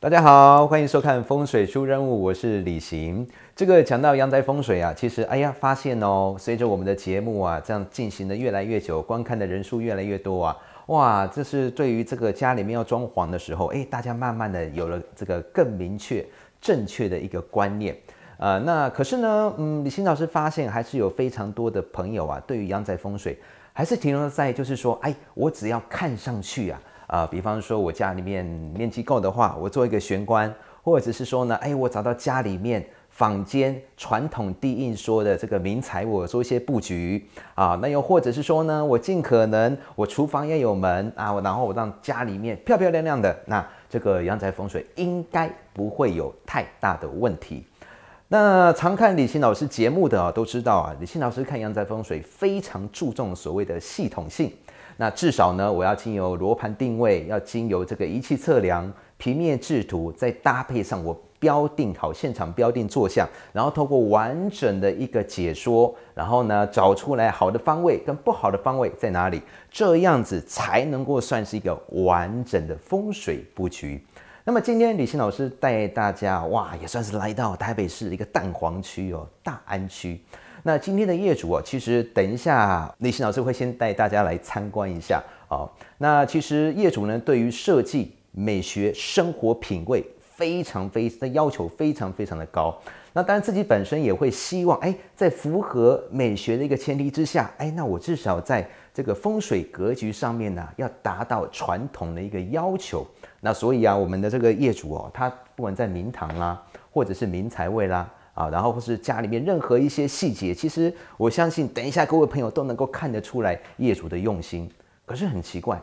大家好，欢迎收看风水出任务，我是李行。这个讲到阳宅风水啊，其实哎呀，发现哦，随着我们的节目啊这样进行的越来越久，观看的人数越来越多啊，哇，这是对于这个家里面要装潢的时候，哎，大家慢慢的有了这个更明确、正确的一个观念啊。那可是呢，嗯，李欣老师发现还是有非常多的朋友啊，对于阳宅风水还是停留在就是说，哎，我只要看上去啊。啊，比方说我家里面面积够的话，我做一个玄关，或者是说呢，哎，我找到家里面坊间传统地印说的这个名材，我做一些布局啊。那又或者是说呢，我尽可能我厨房要有门啊，然后我让家里面漂漂亮亮的，那这个阳宅风水应该不会有太大的问题。那常看李欣老师节目的啊，都知道啊，李欣老师看阳宅风水非常注重所谓的系统性。那至少呢，我要经由罗盘定位，要经由这个仪器测量平面制图，再搭配上我标定好现场标定坐向，然后透过完整的一个解说，然后呢找出来好的方位跟不好的方位在哪里，这样子才能够算是一个完整的风水布局。那么今天李欣老师带大家哇，也算是来到台北市的一个蛋黄区哦，大安区。那今天的业主啊，其实等一下，李新老师会先带大家来参观一下啊。那其实业主呢，对于设计、美学、生活品味，非常非的要求非常非常的高。那当然自己本身也会希望，哎，在符合美学的一个前提之下，哎，那我至少在这个风水格局上面呢，要达到传统的一个要求。那所以啊，我们的这个业主哦，他不管在明堂啦，或者是明财位啦。啊，然后或是家里面任何一些细节，其实我相信等一下各位朋友都能够看得出来业主的用心。可是很奇怪，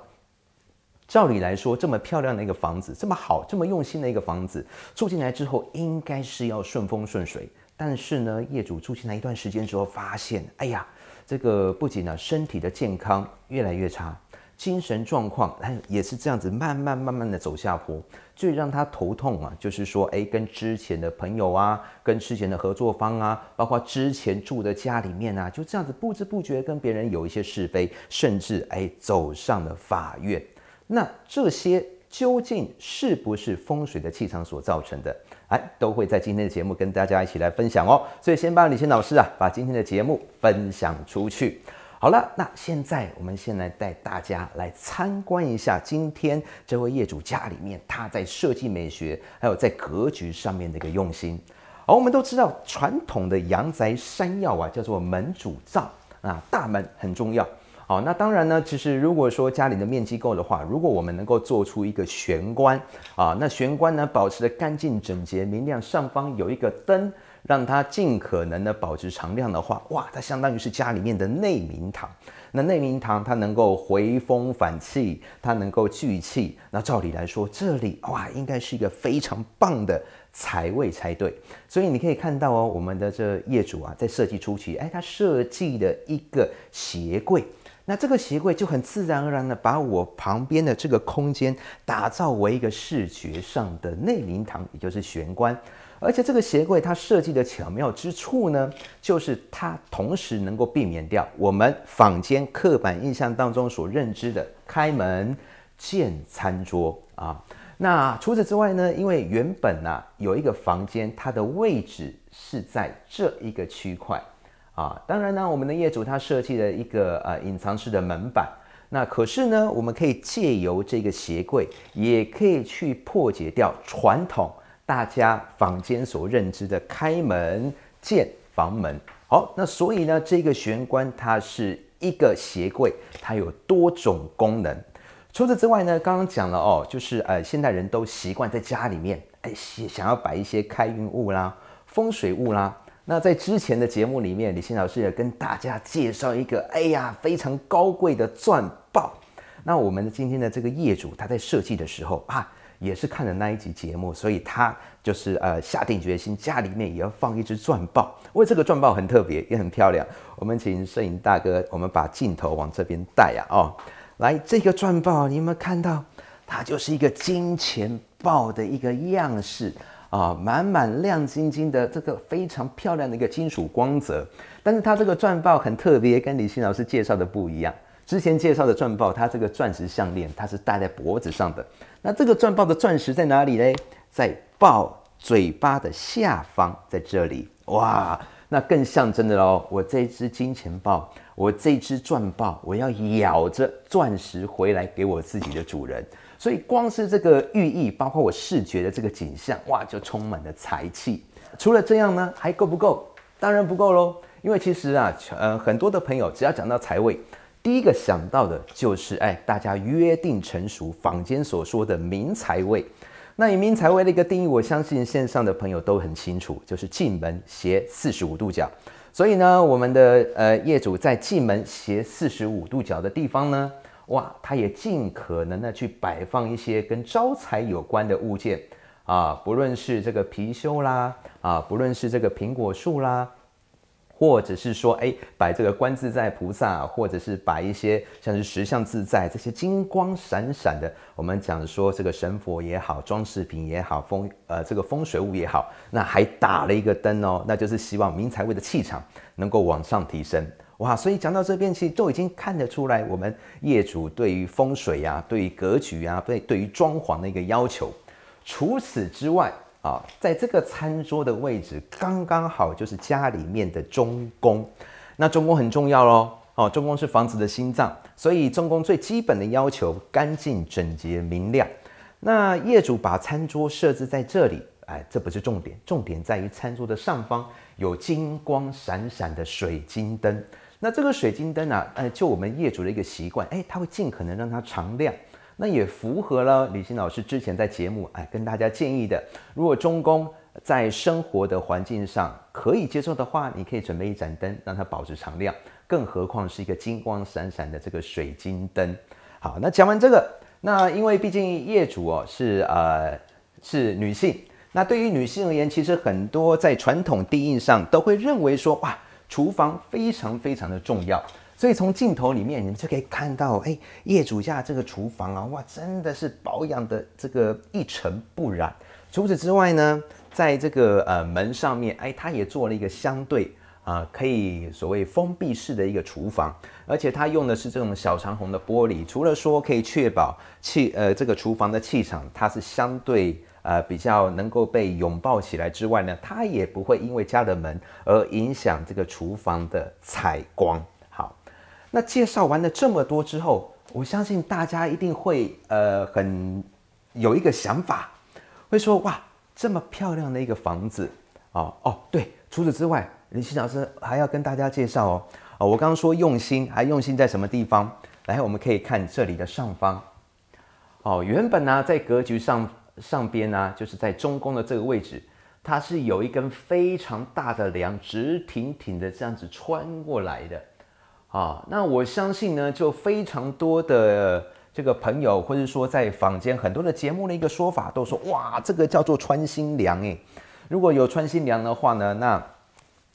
照理来说这么漂亮的一个房子，这么好，这么用心的一个房子，住进来之后应该是要顺风顺水。但是呢，业主住进来一段时间之后，发现，哎呀，这个不仅呢身体的健康越来越差。精神状况，哎，也是这样子，慢慢慢慢的走下坡。最让他头痛啊，就是说，哎，跟之前的朋友啊，跟之前的合作方啊，包括之前住的家里面啊，就这样子不知不觉跟别人有一些是非，甚至哎走上了法院。那这些究竟是不是风水的气场所造成的？哎，都会在今天的节目跟大家一起来分享哦。所以，先帮李谦老师啊，把今天的节目分享出去。好了，那现在我们先来带大家来参观一下今天这位业主家里面他在设计美学还有在格局上面的一个用心。好，我们都知道传统的阳宅山药啊叫做门主灶啊大门很重要。好，那当然呢，其实如果说家里的面积够的话，如果我们能够做出一个玄关啊，那玄关呢保持的干净整洁明亮，上方有一个灯。让它尽可能的保持常亮的话，哇，它相当于是家里面的内明堂。那内明堂它能够回风返气，它能够聚气。那照理来说，这里哇应该是一个非常棒的财位才对。所以你可以看到哦，我们的这业主啊，在设计初期，哎，他设计了一个鞋柜。那这个鞋柜就很自然而然的把我旁边的这个空间打造为一个视觉上的内明堂，也就是玄关。而且这个鞋柜它设计的巧妙之处呢，就是它同时能够避免掉我们坊间刻板印象当中所认知的开门见餐桌啊。那除此之外呢，因为原本呢有一个房间，它的位置是在这一个区块啊。当然呢，我们的业主他设计了一个呃隐藏式的门板。那可是呢，我们可以借由这个鞋柜，也可以去破解掉传统。大家坊间所认知的开门见房门，好，那所以呢，这个玄关它是一个鞋柜，它有多种功能。除此之外呢，刚刚讲了哦，就是呃，现代人都习惯在家里面，哎，想要摆一些开运物啦、风水物啦。那在之前的节目里面，李欣老师也跟大家介绍一个，哎呀，非常高贵的钻豹。那我们今天的这个业主，他在设计的时候啊。也是看了那一集节目，所以他就是呃下定决心，家里面也要放一只钻豹。因为这个钻豹很特别，也很漂亮。我们请摄影大哥，我们把镜头往这边带啊，哦，来这个钻豹，你有没有看到？它就是一个金钱豹的一个样式啊，满满亮晶晶的，这个非常漂亮的一个金属光泽。但是它这个钻豹很特别，跟李欣老师介绍的不一样。之前介绍的钻豹，它这个钻石项链它是戴在脖子上的。那这个钻豹的钻石在哪里呢？在豹嘴巴的下方，在这里。哇，那更象征的哦，我这只金钱豹，我这只钻豹，我要咬着钻石回来给我自己的主人。所以光是这个寓意，包括我视觉的这个景象，哇，就充满了财气。除了这样呢，还够不够？当然不够喽。因为其实啊，呃，很多的朋友只要讲到财位。第一个想到的就是，哎，大家约定成熟，坊间所说的“明财位”。那以“明财位”的一个定义，我相信线上的朋友都很清楚，就是进门斜四十五度角。所以呢，我们的呃业主在进门斜四十五度角的地方呢，哇，他也尽可能的去摆放一些跟招财有关的物件啊，不论是这个貔貅啦，啊，不论是这个苹果树啦。或者是说，哎，摆这个观自在菩萨，或者是摆一些像是十相自在这些金光闪闪的，我们讲说这个神佛也好，装饰品也好，风呃这个风水物也好，那还打了一个灯哦，那就是希望明财位的气场能够往上提升哇。所以讲到这边其实都已经看得出来，我们业主对于风水啊，对于格局啊，对对于装潢的一个要求。除此之外，啊，在这个餐桌的位置刚刚好，就是家里面的中宫。那中宫很重要喽，哦，中宫是房子的心脏，所以中宫最基本的要求，干净、整洁、明亮。那业主把餐桌设置在这里，哎，这不是重点，重点在于餐桌的上方有金光闪闪的水晶灯。那这个水晶灯啊，呃，就我们业主的一个习惯，哎，他会尽可能让它常亮。那也符合了李欣老师之前在节目哎跟大家建议的，如果中宫在生活的环境上可以接受的话，你可以准备一盏灯，让它保持常亮，更何况是一个金光闪闪的这个水晶灯。好，那讲完这个，那因为毕竟业主哦是呃是女性，那对于女性而言，其实很多在传统地印上都会认为说哇，厨房非常非常的重要。所以从镜头里面，你就可以看到，哎，业主家这个厨房啊，哇，真的是保养的这个一尘不染。除此之外呢，在这个呃门上面，哎，它也做了一个相对啊，可以所谓封闭式的一个厨房，而且它用的是这种小长虹的玻璃，除了说可以确保气呃这个厨房的气场，它是相对呃比较能够被拥抱起来之外呢，它也不会因为加了门而影响这个厨房的采光。那介绍完了这么多之后，我相信大家一定会呃很有一个想法，会说哇，这么漂亮的一个房子哦哦，对，除此之外，李欣老师还要跟大家介绍哦。哦，我刚刚说用心，还用心在什么地方？来，我们可以看这里的上方。哦，原本呢，在格局上上边呢，就是在中宫的这个位置，它是有一根非常大的梁，直挺挺的这样子穿过来的。啊，那我相信呢，就非常多的这个朋友，或者说在坊间很多的节目的一个说法，都说哇，这个叫做穿心梁诶。如果有穿心梁的话呢，那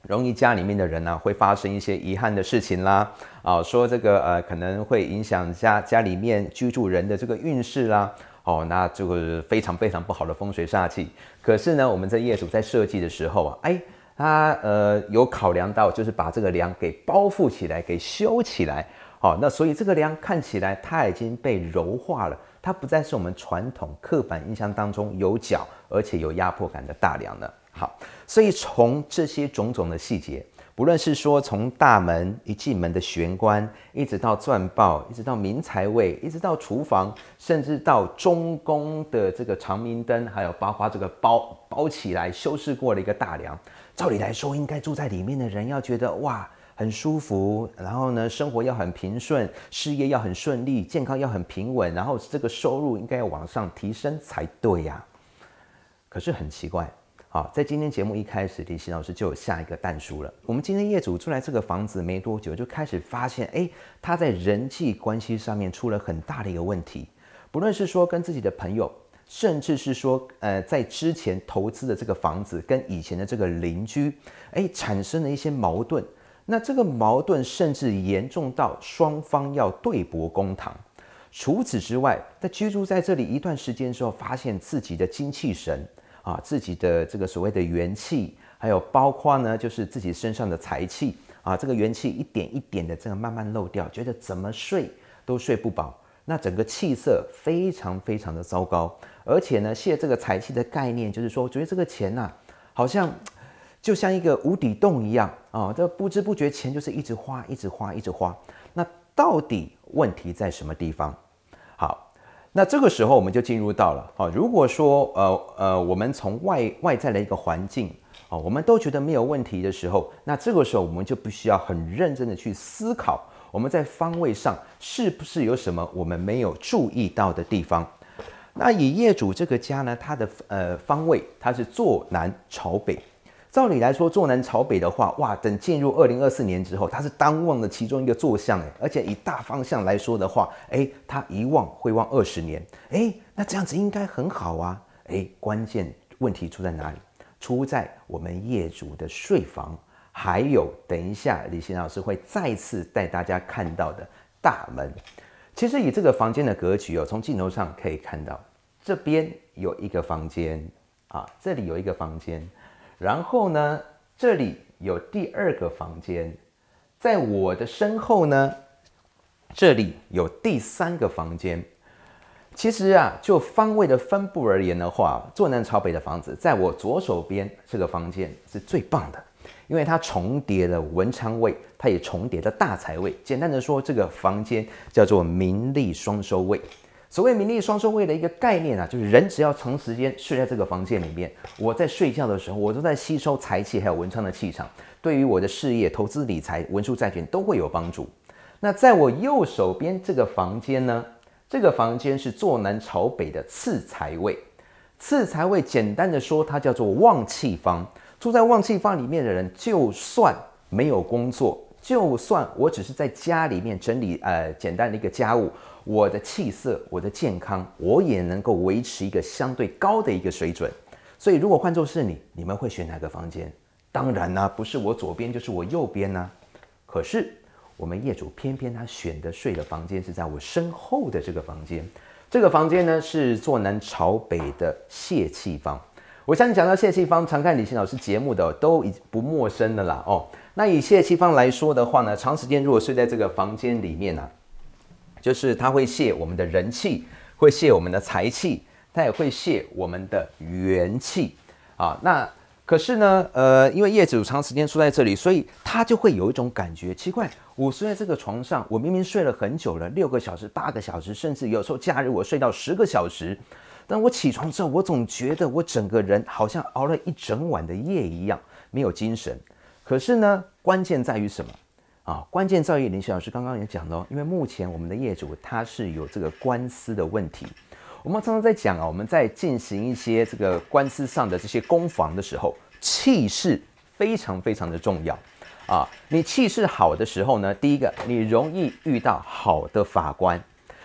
容易家里面的人呢会发生一些遗憾的事情啦，啊，说这个呃可能会影响家家里面居住人的这个运势啦，哦，那就是非常非常不好的风水煞气。可是呢，我们在业主在设计的时候啊，哎。他呃有考量到，就是把这个梁给包覆起来，给修起来，好，那所以这个梁看起来它已经被柔化了，它不再是我们传统刻板印象当中有角而且有压迫感的大梁了。好，所以从这些种种的细节，不论是说从大门一进门的玄关，一直到钻豹，一直到明财位，一直到厨房，甚至到中宫的这个长明灯，还有包括这个包包起来修饰过的一个大梁。照理来说，应该住在里面的人要觉得哇很舒服，然后呢生活要很平顺，事业要很顺利，健康要很平稳，然后这个收入应该要往上提升才对呀。可是很奇怪，好，在今天节目一开始，李欣老师就有下一个蛋书了。我们今天业主住在这个房子没多久，就开始发现，哎，他在人际关系上面出了很大的一个问题，不论是说跟自己的朋友。甚至是说，呃，在之前投资的这个房子跟以前的这个邻居，哎，产生了一些矛盾。那这个矛盾甚至严重到双方要对簿公堂。除此之外，在居住在这里一段时间之后，发现自己的精气神啊，自己的这个所谓的元气，还有包括呢，就是自己身上的财气啊，这个元气一点一点的这个慢慢漏掉，觉得怎么睡都睡不饱，那整个气色非常非常的糟糕。而且呢，谢这个财气的概念，就是说，我觉得这个钱呐，好像就像一个无底洞一样啊，这不知不觉钱就是一直花，一直花，一直花。那到底问题在什么地方？好，那这个时候我们就进入到了啊，如果说呃呃，我们从外外在的一个环境啊，我们都觉得没有问题的时候，那这个时候我们就必须要很认真的去思考，我们在方位上是不是有什么我们没有注意到的地方。那以业主这个家呢，它的呃方位，它是坐南朝北。照理来说，坐南朝北的话，哇，等进入二零二四年之后，它是当旺的其中一个坐向诶，而且以大方向来说的话，哎，它一旺会旺二十年，哎，那这样子应该很好啊。哎，关键问题出在哪里？出在我们业主的睡房，还有等一下李欣老师会再次带大家看到的大门。其实以这个房间的格局哦，从镜头上可以看到。这边有一个房间啊，这里有一个房间，然后呢，这里有第二个房间，在我的身后呢，这里有第三个房间。其实啊，就方位的分布而言的话，坐南朝北的房子，在我左手边这个房间是最棒的，因为它重叠了文昌位，它也重叠了大财位。简单的说，这个房间叫做名利双收位。所谓名利双收位的一个概念啊，就是人只要长时间睡在这个房间里面，我在睡觉的时候，我都在吸收财气，还有文昌的气场，对于我的事业、投资、理财、文书、债券都会有帮助。那在我右手边这个房间呢，这个房间是坐南朝北的次财位。次财位简单的说，它叫做旺气方。住在旺气方里面的人，就算没有工作。就算我只是在家里面整理，呃，简单的一个家务，我的气色，我的健康，我也能够维持一个相对高的一个水准。所以，如果换作是你，你们会选哪个房间？当然呢，不是我左边就是我右边呢。可是，我们业主偏偏他选的睡的房间是在我身后的这个房间。这个房间呢是坐南朝北的泄气房。我相信讲到泄气房，常看李欣老师节目的都已不陌生的啦。哦。那以谢西方来说的话呢，长时间如果睡在这个房间里面呢，就是他会泄我们的人气，会泄我们的财气，他也会泄我们的元气啊。那可是呢，呃，因为业主长时间住在这里，所以他就会有一种感觉，奇怪，我睡在这个床上，我明明睡了很久了，六个小时、八个小时，甚至有时候假日我睡到十个小时，但我起床之后，我总觉得我整个人好像熬了一整晚的夜一样，没有精神。可是呢？关键在于什么？啊，关键在于林雪老师刚刚也讲了，因为目前我们的业主他是有这个官司的问题。我们常常在讲啊，我们在进行一些这个官司上的这些攻防的时候，气势非常非常的重要啊。你气势好的时候呢，第一个你容易遇到好的法官。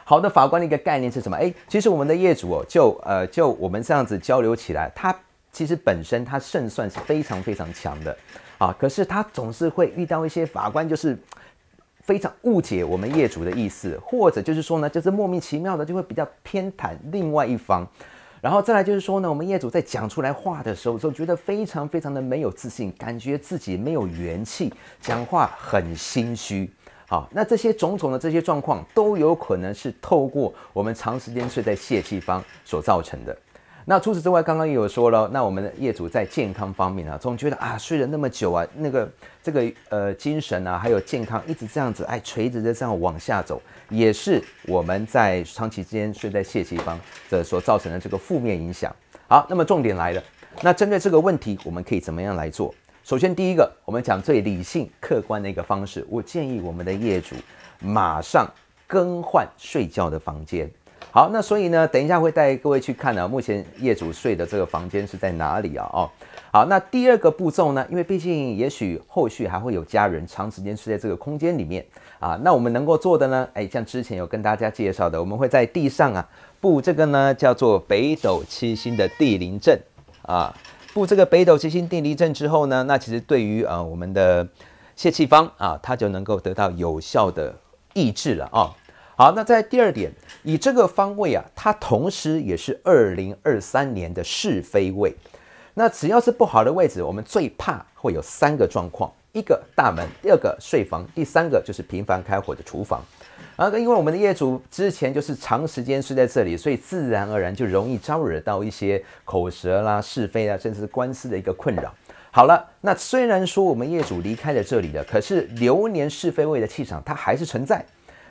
好的法官的一个概念是什么？哎，其实我们的业主哦，就呃就我们这样子交流起来，他其实本身他胜算是非常非常强的。啊！可是他总是会遇到一些法官，就是非常误解我们业主的意思，或者就是说呢，就是莫名其妙的就会比较偏袒另外一方，然后再来就是说呢，我们业主在讲出来话的时候，总觉得非常非常的没有自信，感觉自己没有元气，讲话很心虚。好，那这些种种的这些状况，都有可能是透过我们长时间睡在泄气方所造成的。那除此之外，刚刚也有说了，那我们的业主在健康方面啊，总觉得啊睡了那么久啊，那个这个呃精神啊，还有健康一直这样子哎，垂直的这样往下走，也是我们在长期之间睡在泄气方的所造成的这个负面影响。好，那么重点来了，那针对这个问题，我们可以怎么样来做？首先第一个，我们讲最理性客观的一个方式，我建议我们的业主马上更换睡觉的房间。好，那所以呢，等一下会带各位去看呢。目前业主睡的这个房间是在哪里啊？哦，好，那第二个步骤呢，因为毕竟也许后续还会有家人长时间睡在这个空间里面啊。那我们能够做的呢，哎，像之前有跟大家介绍的，我们会在地上啊布这个呢叫做北斗七星的地灵阵啊。布这个北斗七星地灵阵之后呢，那其实对于啊我们的泄气方啊，它就能够得到有效的抑制了啊。好，那在第二点，以这个方位啊，它同时也是二零二三年的是非位。那只要是不好的位置，我们最怕会有三个状况：一个大门，第二个睡房，第三个就是频繁开火的厨房。啊，因为我们的业主之前就是长时间睡在这里，所以自然而然就容易招惹到一些口舌啦、是非啊，甚至是官司的一个困扰。好了，那虽然说我们业主离开了这里了，可是流年是非位的气场它还是存在。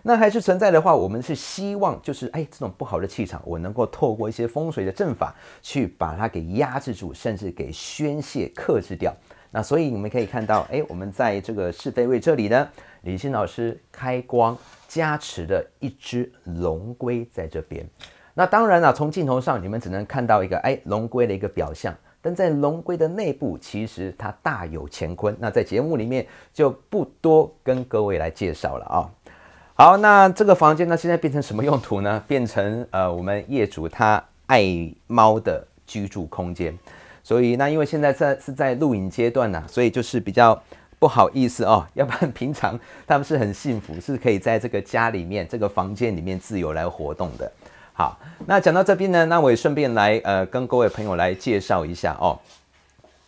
那还是存在的话，我们是希望就是哎，这种不好的气场，我能够透过一些风水的阵法去把它给压制住，甚至给宣泄、克制掉。那所以你们可以看到，哎，我们在这个是非位这里呢，李欣老师开光加持的一只龙龟在这边。那当然了，从镜头上你们只能看到一个哎龙龟的一个表象，但在龙龟的内部其实它大有乾坤。那在节目里面就不多跟各位来介绍了啊。好，那这个房间呢，现在变成什么用途呢？变成呃，我们业主他爱猫的居住空间。所以，那因为现在在是在录影阶段呢，所以就是比较不好意思哦。要不然平常他们是很幸福，是可以在这个家里面、这个房间里面自由来活动的。好，那讲到这边呢，那我也顺便来呃，跟各位朋友来介绍一下哦。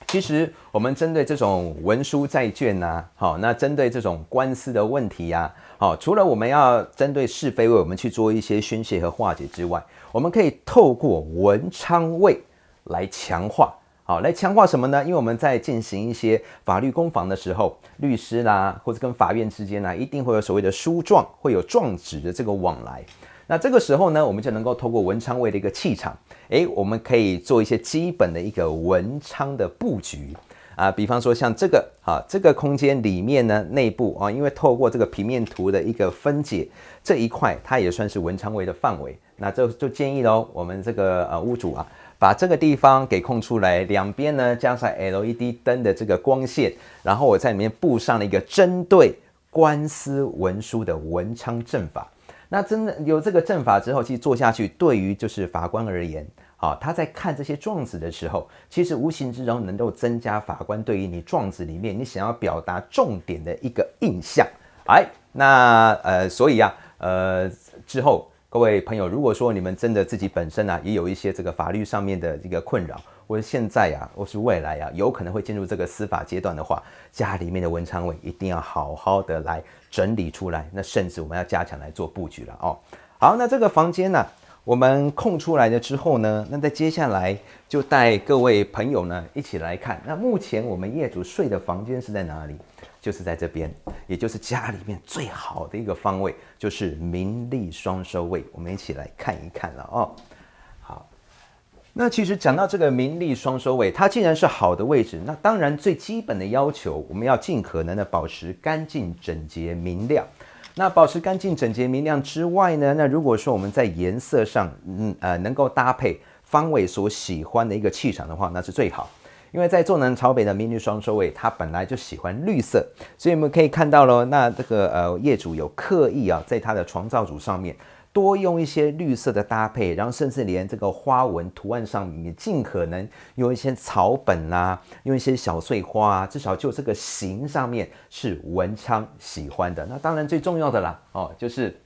其实我们针对这种文书债券呐，好，那针对这种官司的问题呀。好，除了我们要针对是非为我们去做一些宣泄和化解之外，我们可以透过文昌位来强化，好来强化什么呢？因为我们在进行一些法律攻防的时候，律师啦或者跟法院之间呢，一定会有所谓的书状，会有状纸的这个往来。那这个时候呢，我们就能够透过文昌位的一个气场，诶，我们可以做一些基本的一个文昌的布局。啊，比方说像这个啊，这个空间里面呢，内部啊，因为透过这个平面图的一个分解，这一块它也算是文昌位的范围。那就就建议喽，我们这个呃屋主啊，把这个地方给空出来，两边呢加上 LED 灯的这个光线，然后我在里面布上了一个针对官司文书的文昌阵法。那真的有这个阵法之后，其实做下去，对于就是法官而言。啊，他在看这些状子的时候，其实无形之中能够增加法官对于你状子里面你想要表达重点的一个印象。哎，那呃，所以啊，呃，之后各位朋友，如果说你们真的自己本身啊，也有一些这个法律上面的一个困扰，或者现在啊，或是未来啊，有可能会进入这个司法阶段的话，家里面的文昌位一定要好好的来整理出来，那甚至我们要加强来做布局了哦。好，那这个房间呢？我们空出来了之后呢，那在接下来就带各位朋友呢一起来看。那目前我们业主睡的房间是在哪里？就是在这边，也就是家里面最好的一个方位，就是名利双收位。我们一起来看一看了哦。好，那其实讲到这个名利双收位，它既然是好的位置，那当然最基本的要求，我们要尽可能的保持干净、整洁、明亮。那保持干净、整洁、明亮之外呢？那如果说我们在颜色上，嗯呃，能够搭配方伟所喜欢的一个气场的话，那是最好。因为在坐南朝北的迷你双车位，他本来就喜欢绿色，所以我们可以看到喽。那这个呃业主有刻意啊，在他的床罩组上面。多用一些绿色的搭配，然后甚至连这个花纹图案上也尽可能用一些草本啊，用一些小碎花啊，至少就这个形上面是文昌喜欢的。那当然最重要的啦，哦，就是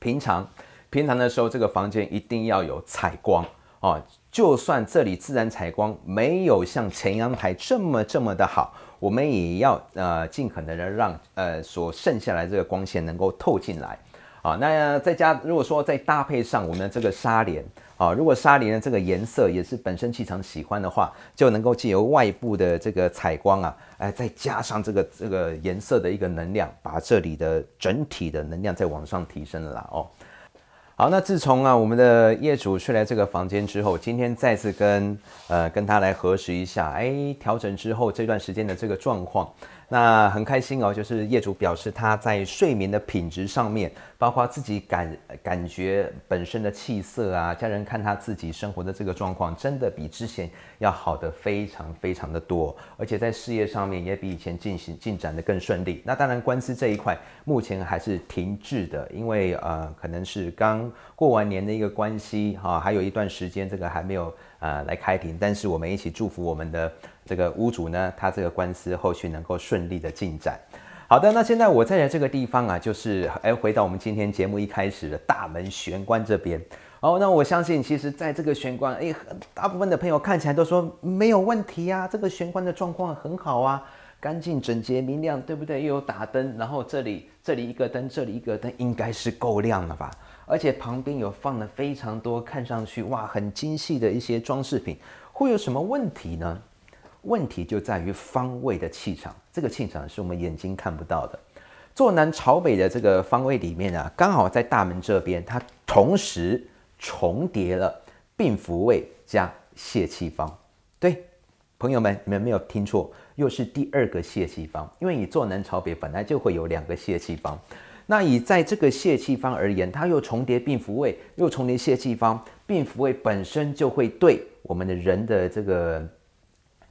平常平常的时候，这个房间一定要有采光哦。就算这里自然采光没有像前阳台这么这么的好，我们也要呃尽可能的让呃所剩下来这个光线能够透进来。啊，那再加如果说再搭配上我们的这个纱帘啊，如果纱帘的这个颜色也是本身气场喜欢的话，就能够借由外部的这个采光啊，哎，再加上这个这个颜色的一个能量，把这里的整体的能量再往上提升了啦哦。好，那自从啊我们的业主睡来这个房间之后，今天再次跟呃跟他来核实一下，哎，调整之后这段时间的这个状况。那很开心哦，就是业主表示他在睡眠的品质上面，包括自己感感觉本身的气色啊，家人看他自己生活的这个状况，真的比之前要好的非常非常的多，而且在事业上面也比以前进行进展的更顺利。那当然，官司这一块目前还是停滞的，因为呃，可能是刚过完年的一个关系哈，还有一段时间这个还没有呃来开庭，但是我们一起祝福我们的。这个屋主呢，他这个官司后续能够顺利的进展。好的，那现在我在的这个地方啊，就是哎，回到我们今天节目一开始的大门玄关这边。哦，那我相信其实在这个玄关，哎，大部分的朋友看起来都说没有问题呀，这个玄关的状况很好啊，干净整洁明亮，对不对？又有打灯，然后这里这里一个灯，这里一个灯，应该是够亮了吧？而且旁边有放了非常多看上去哇很精细的一些装饰品，会有什么问题呢？问题就在于方位的气场，这个气场是我们眼睛看不到的。坐南朝北的这个方位里面啊，刚好在大门这边，它同时重叠了病符位加泄气方。对，朋友们，你们没有听错，又是第二个泄气方。因为你坐南朝北，本来就会有两个泄气方。那以在这个泄气方而言，它又重叠病符位，又重叠泄气方。病符位本身就会对我们的人的这个。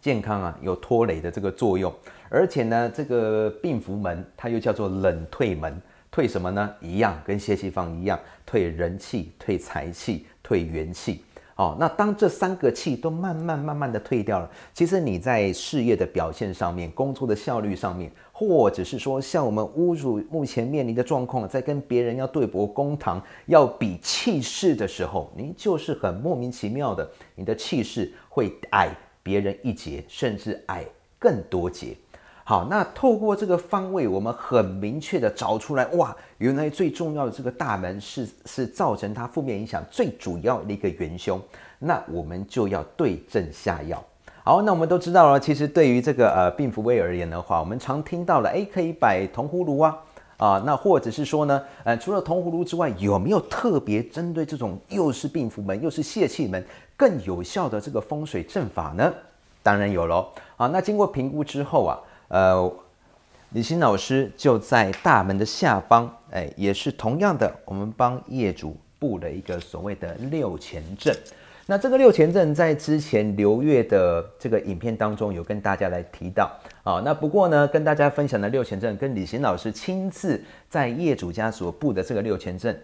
健康啊，有拖累的这个作用，而且呢，这个病符门它又叫做冷退门，退什么呢？一样跟泄气方一样，退人气、退财气、退元气。哦，那当这三个气都慢慢慢慢的退掉了，其实你在事业的表现上面、工作的效率上面，或者是说像我们屋主目前面临的状况，在跟别人要对簿公堂、要比气势的时候，你就是很莫名其妙的，你的气势会矮。别人一节，甚至矮更多节。好，那透过这个方位，我们很明确的找出来，哇，原来最重要的这个大门是是造成它负面影响最主要的一个元凶。那我们就要对症下药。好，那我们都知道了，其实对于这个呃病福位而言的话，我们常听到了，哎，可以摆铜葫芦啊。啊，那或者是说呢，呃，除了铜葫芦之外，有没有特别针对这种又是病符门又是泄气门更有效的这个风水阵法呢？当然有喽。啊，那经过评估之后啊，呃，李欣老师就在大门的下方，哎，也是同样的，我们帮业主布了一个所谓的六钱阵。那这个六钱阵在之前刘月的这个影片当中有跟大家来提到。好，那不过呢，跟大家分享的六全阵跟李行老师亲自在业主家所布的这个六全阵，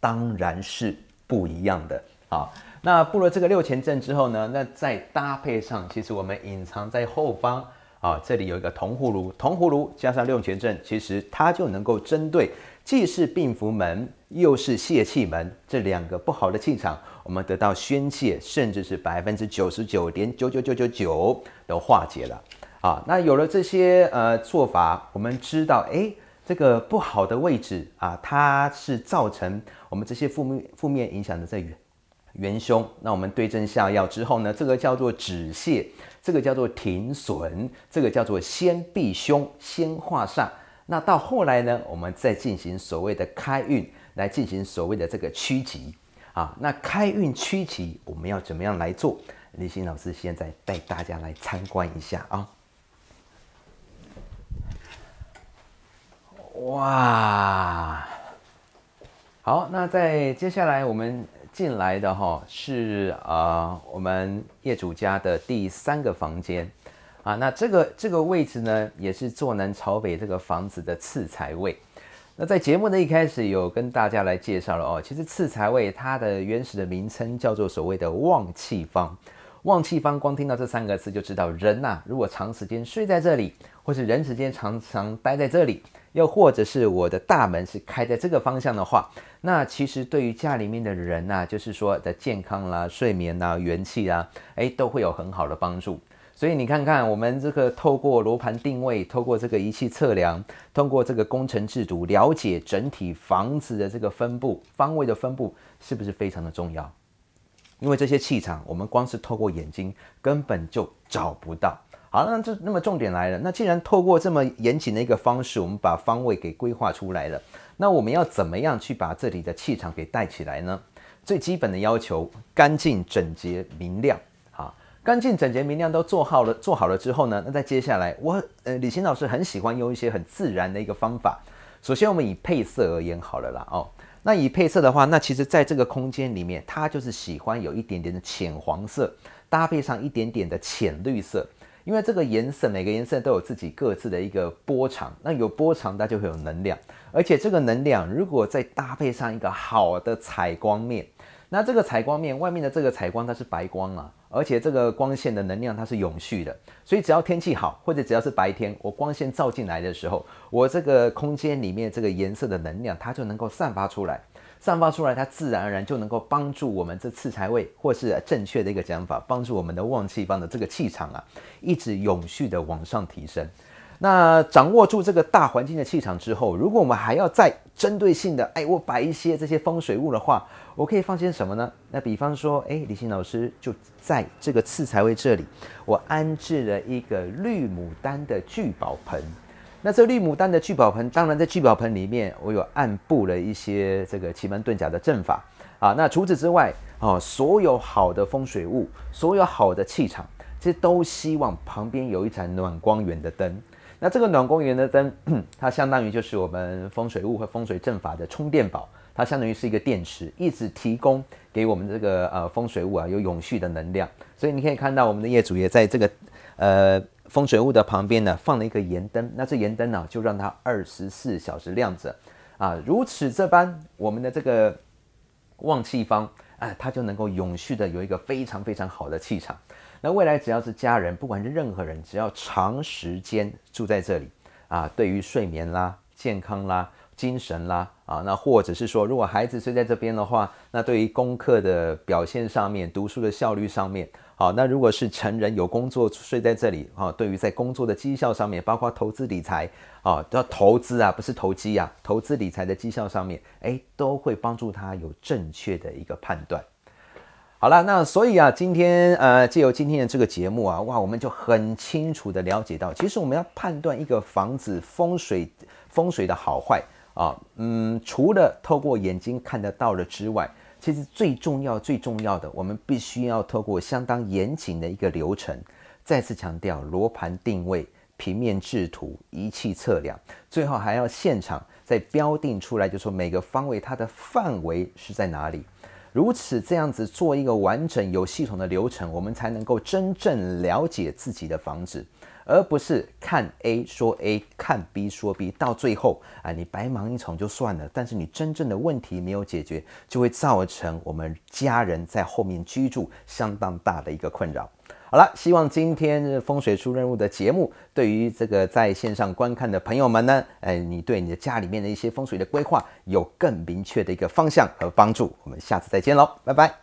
当然是不一样的啊。那布了这个六全阵之后呢，那再搭配上，其实我们隐藏在后方啊，这里有一个铜葫芦，铜葫芦加上六全阵，其实它就能够针对，既是病符门，又是泄气门这两个不好的气场，我们得到宣泄，甚至是百分之九十九点九九九九九都化解了。啊，那有了这些呃做法，我们知道，哎，这个不好的位置啊，它是造成我们这些负面负面影响的在元元凶。那我们对症下药之后呢，这个叫做止泻，这个叫做停损，这个叫做先避凶，先化煞。那到后来呢，我们再进行所谓的开运，来进行所谓的这个趋吉。啊，那开运趋吉我们要怎么样来做？李欣老师现在带大家来参观一下啊。哇，好，那在接下来我们进来的哈是啊，我们业主家的第三个房间啊，那这个这个位置呢，也是坐南朝北这个房子的次财位。那在节目的一开始有跟大家来介绍了哦，其实次财位它的原始的名称叫做所谓的旺气方。旺气方光，听到这三个字就知道，人呐，如果长时间睡在这里，或是人时间常常待在这里，又或者是我的大门是开在这个方向的话，那其实对于家里面的人呐，就是说的健康啦、睡眠啦、元气啦，哎，都会有很好的帮助。所以你看看，我们这个透过罗盘定位，透过这个仪器测量，通过这个工程制度了解整体房子的这个分布方位的分布，是不是非常的重要？因为这些气场，我们光是透过眼睛根本就找不到。好那这那么重点来了。那既然透过这么严谨的一个方式，我们把方位给规划出来了，那我们要怎么样去把这里的气场给带起来呢？最基本的要求，干净、整洁、明亮。好，干净、整洁、明亮都做好了，做好了之后呢？那在接下来，我呃李欣老师很喜欢用一些很自然的一个方法。首先，我们以配色而言，好了啦，哦。那以配色的话，那其实在这个空间里面，它就是喜欢有一点点的浅黄色，搭配上一点点的浅绿色，因为这个颜色每个颜色都有自己各自的一个波长，那有波长它就会有能量，而且这个能量如果再搭配上一个好的采光面，那这个采光面外面的这个采光它是白光啊。而且这个光线的能量它是永续的，所以只要天气好或者只要是白天，我光线照进来的时候，我这个空间里面这个颜色的能量它就能够散发出来，散发出来它自然而然就能够帮助我们这次财位，或是正确的一个讲法，帮助我们的旺气方的这个气场啊，一直永续的往上提升。那掌握住这个大环境的气场之后，如果我们还要再针对性的，哎，我摆一些这些风水物的话，我可以放些什么呢？那比方说，哎，李欣老师就在这个次财位这里，我安置了一个绿牡丹的聚宝盆。那这绿牡丹的聚宝盆，当然在聚宝盆里面，我有暗布了一些这个奇门遁甲的阵法啊。那除此之外，哦，所有好的风水物，所有好的气场，其实都希望旁边有一盏暖光源的灯。那这个暖光源的灯，它相当于就是我们风水物和风水阵法的充电宝，它相当于是一个电池，一直提供给我们这个呃风水物啊有永续的能量。所以你可以看到，我们的业主也在这个呃风水物的旁边呢放了一个盐灯，那这盐灯呢就让它二十四小时亮着啊，如此这般，我们的这个旺气方啊，它就能够永续的有一个非常非常好的气场。那未来只要是家人，不管是任何人，只要长时间住在这里啊，对于睡眠啦、健康啦、精神啦啊，那或者是说，如果孩子睡在这边的话，那对于功课的表现上面、读书的效率上面，好，那如果是成人有工作睡在这里啊，对于在工作的绩效上面，包括投资理财啊，要投资啊，不是投机啊，投资理财的绩效上面，哎，都会帮助他有正确的一个判断。好了，那所以啊，今天呃，借由今天的这个节目啊，哇，我们就很清楚的了解到，其实我们要判断一个房子风水风水的好坏啊，嗯，除了透过眼睛看得到了之外，其实最重要最重要的，我们必须要透过相当严谨的一个流程。再次强调，罗盘定位、平面制图、仪器测量，最后还要现场再标定出来，就说每个方位它的范围是在哪里。如此这样子做一个完整有系统的流程，我们才能够真正了解自己的房子，而不是看 A 说 A，看 B 说 B，到最后啊，你白忙一场就算了，但是你真正的问题没有解决，就会造成我们家人在后面居住相当大的一个困扰。好了，希望今天风水出任务的节目，对于这个在线上观看的朋友们呢，呃，你对你的家里面的一些风水的规划，有更明确的一个方向和帮助。我们下次再见喽，拜拜。